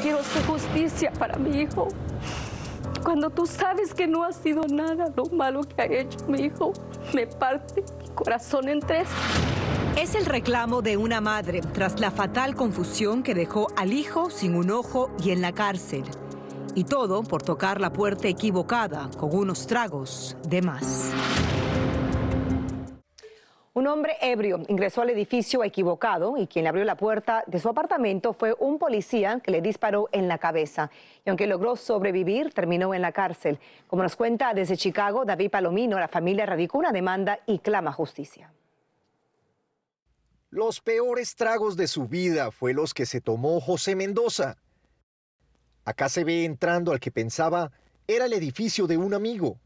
Quiero hacer justicia para mi hijo. Cuando tú sabes que no ha sido nada lo malo que ha hecho mi hijo, me parte mi corazón en tres. Es el reclamo de una madre tras la fatal confusión que dejó al hijo sin un ojo y en la cárcel. Y todo por tocar la puerta equivocada con unos tragos de más. Un hombre ebrio ingresó al edificio equivocado y quien le abrió la puerta de su apartamento fue un policía que le disparó en la cabeza. Y aunque logró sobrevivir, terminó en la cárcel. Como nos cuenta desde Chicago, David Palomino, la familia radicó una demanda y clama justicia. Los peores tragos de su vida fue los que se tomó José Mendoza. Acá se ve entrando al que pensaba era el edificio de un amigo,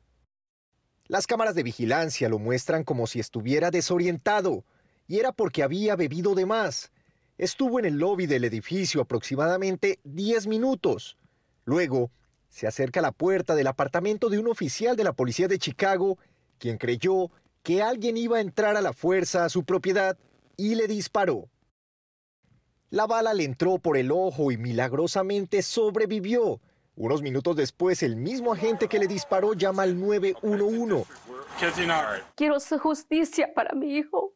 las cámaras de vigilancia lo muestran como si estuviera desorientado, y era porque había bebido de más. Estuvo en el lobby del edificio aproximadamente 10 minutos. Luego, se acerca a la puerta del apartamento de un oficial de la policía de Chicago, quien creyó que alguien iba a entrar a la fuerza a su propiedad y le disparó. La bala le entró por el ojo y milagrosamente sobrevivió, unos minutos después, el mismo agente que le disparó llama al 911. Quiero justicia para mi hijo.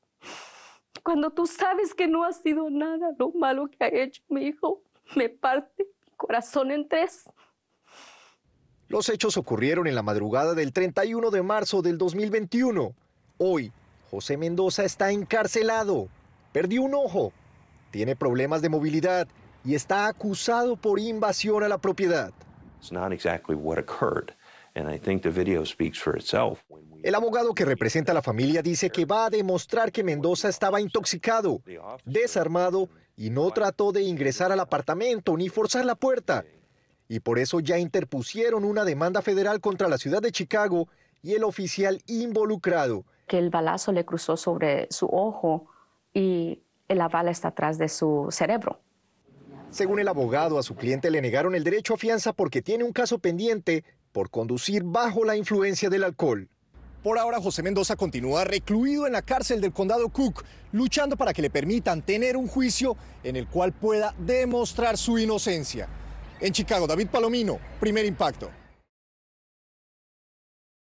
Cuando tú sabes que no ha sido nada lo malo que ha hecho mi hijo, me parte mi corazón en tres. Los hechos ocurrieron en la madrugada del 31 de marzo del 2021. Hoy, José Mendoza está encarcelado, perdió un ojo, tiene problemas de movilidad y está acusado por invasión a la propiedad. El abogado que representa a la familia dice que va a demostrar que Mendoza estaba intoxicado, desarmado y no trató de ingresar al apartamento ni forzar la puerta. Y por eso ya interpusieron una demanda federal contra la ciudad de Chicago y el oficial involucrado. Que el balazo le cruzó sobre su ojo y la bala está atrás de su cerebro. Según el abogado, a su cliente le negaron el derecho a fianza porque tiene un caso pendiente por conducir bajo la influencia del alcohol. Por ahora, José Mendoza continúa recluido en la cárcel del condado Cook, luchando para que le permitan tener un juicio en el cual pueda demostrar su inocencia. En Chicago, David Palomino, primer impacto.